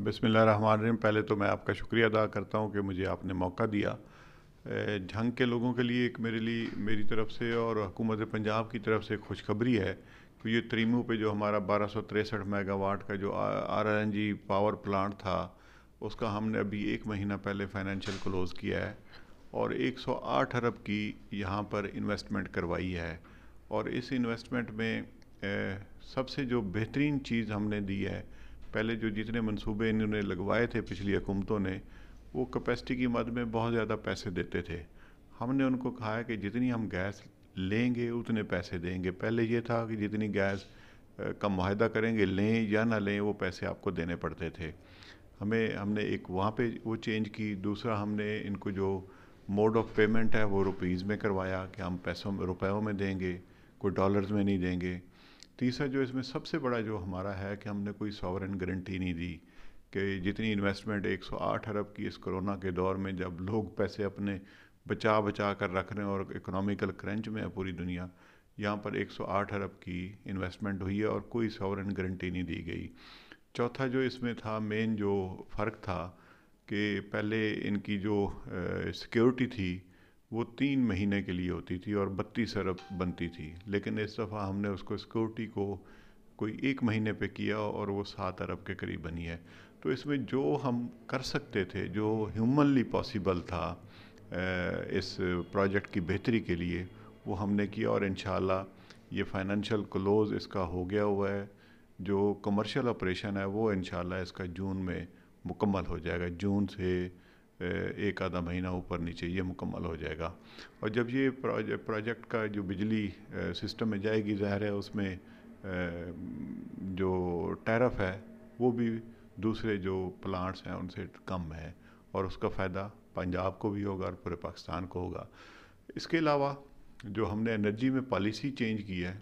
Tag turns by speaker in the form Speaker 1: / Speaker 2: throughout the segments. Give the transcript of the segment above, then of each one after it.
Speaker 1: बसमिल पहले तो मैं आपका शुक्रिया अदा करता हूँ कि मुझे आपने मौका दिया झंग के लोगों के लिए एक मेरे लिए मेरी तरफ से और हुकूमत पंजाब की तरफ से खुशखबरी है कि ये त्रीमू पे जो हमारा बारह सौ तिरसठ मेगावाट का जो R N G power plant था उसका हमने अभी एक महीना पहले फाइनेंशियल क्लोज़ किया है और 108 अरब की यहाँ पर इन्वेस्टमेंट करवाई है और इस इन्वेस्टमेंट में ए, सबसे जो बेहतरीन चीज़ हमने दी है पहले जो जितने मंसूबे इन्होंने लगवाए थे पिछली हुकूमतों ने वो कैपेसिटी की मद में बहुत ज़्यादा पैसे देते थे हमने उनको कहा है कि जितनी हम गैस लेंगे उतने पैसे देंगे पहले ये था कि जितनी गैस का माहदा करेंगे लें या ना लें वो पैसे आपको देने पड़ते थे हमें हमने एक वहाँ पे वो चेंज की दूसरा हमने इनको जो मोड ऑफ पेमेंट है वो रुपीज़ में करवाया कि हम पैसों में रुपयों में देंगे कोई डॉलर्स में नहीं देंगे तीसरा जो इसमें सबसे बड़ा जो हमारा है कि हमने कोई सॉवरन गारंटी नहीं दी कि जितनी इन्वेस्टमेंट 108 अरब की इस कोरोना के दौर में जब लोग पैसे अपने बचा बचा कर रख रहे हैं और इकोनॉमिकल क्रंच में है पूरी दुनिया यहाँ पर 108 अरब की इन्वेस्टमेंट हुई है और कोई सॉवरन गारंटी नहीं दी गई चौथा जो इसमें था मेन जो फ़र्क था कि पहले इनकी जो सिक्योरिटी थी वो तीन महीने के लिए होती थी और बत्तीस अरब बनती थी लेकिन इस दफ़ा हमने उसको सिक्योरिटी को कोई एक महीने पे किया और वो सात अरब के करीब बनी है तो इसमें जो हम कर सकते थे जो ह्यूमनली पॉसिबल था इस प्रोजेक्ट की बेहतरी के लिए वो हमने किया और इन ये फाइनेंशियल क्लोज़ इसका हो गया हुआ है जो कमर्शियल ऑपरेशन है वो इन इसका जून में मुकम्मल हो जाएगा जून से एक आधा महीना ऊपर नीचे ये मुकम्मल हो जाएगा और जब ये प्रोजे, प्रोजेक्ट का जो बिजली सिस्टम में जाएगी ज़ाहिर है उसमें जो टैरफ है वो भी दूसरे जो प्लांट्स हैं उनसे कम है और उसका फ़ायदा पंजाब को भी होगा और पूरे पाकिस्तान को होगा इसके अलावा जो हमने एनर्जी में पॉलिसी चेंज की है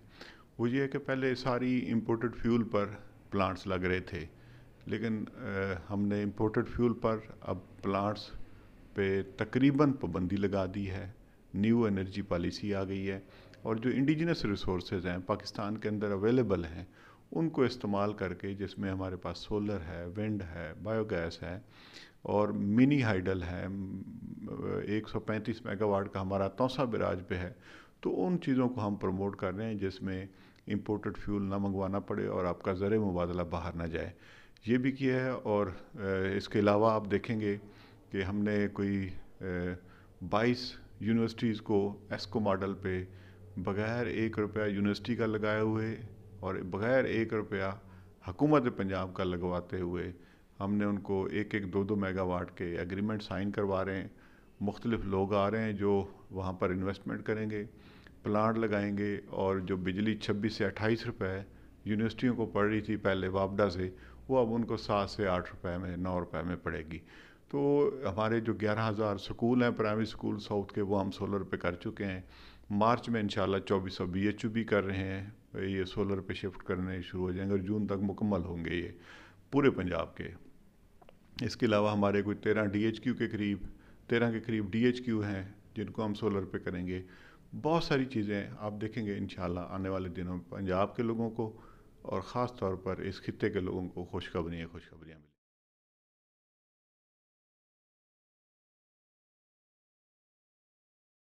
Speaker 1: वो ये है कि पहले सारी इम्पोर्टेड फ्यूल पर प्लांट्स लग रहे थे लेकिन हमने इम्पोर्टेड फ्यूल पर अब प्लांट्स पे तकरीबन पाबंदी लगा दी है न्यू एनर्जी पॉलिसी आ गई है और जो इंडिजिनस रिसोर्सेज हैं पाकिस्तान के अंदर अवेलेबल हैं उनको इस्तेमाल करके जिसमें हमारे पास सोलर है विंड है बायोगैस है और मिनी हाइडल है 135 मेगावाट का हमारा तोसा बिराज पे है तो उन चीज़ों को हम प्रमोट कर रहे हैं जिसमें इम्पोर्टेड फ्यूल ना मंगवाना पड़े और आपका ज़र मुबादला बाहर ना जाए ये भी किया है और इसके अलावा आप देखेंगे कि हमने कोई बाईस यूनिवर्सिटीज़ को एस्को मॉडल पे बग़ैर एक रुपया यूनिवर्सिटी का लगाए हुए और बग़ैर एक रुपया हकूमत पंजाब का लगवाते हुए हमने उनको एक एक दो दो मेगावाट के एग्रीमेंट साइन करवा रहे हैं मुख्तलिफ लोग आ रहे हैं जो वहाँ पर इन्वेस्टमेंट करेंगे प्लांट लगाएंगे और जो बिजली छब्बीस से अट्ठाईस रुपये यूनिवर्सिटियों को पड़ रही थी पहले वापडा से वो अब उनको सात से आठ रुपए में नौ रुपए में पड़ेगी तो हमारे जो ग्यारह हज़ार स्कूल हैं प्राइमरी स्कूल साउथ के वो हम सोलर पे कर चुके हैं मार्च में इंशाल्लाह चौबीस सौ बी एच भी कर रहे हैं ये सोलर पे शिफ्ट करने शुरू हो जाएंगे और जून तक मुकम्मल होंगे ये पूरे पंजाब के इसके अलावा हमारे कोई तेरह डी एच क्यू के करीब तेरह के करीब डी एच क्यू हैं जिनको हम सोलर पे करेंगे बहुत सारी चीज़ें आप देखेंगे इन आने वाले दिनों में पंजाब के लोगों को और ख़ास तौर पर इस खत्े के लोगों को खुशखबरियाँ खुशखबरियाँ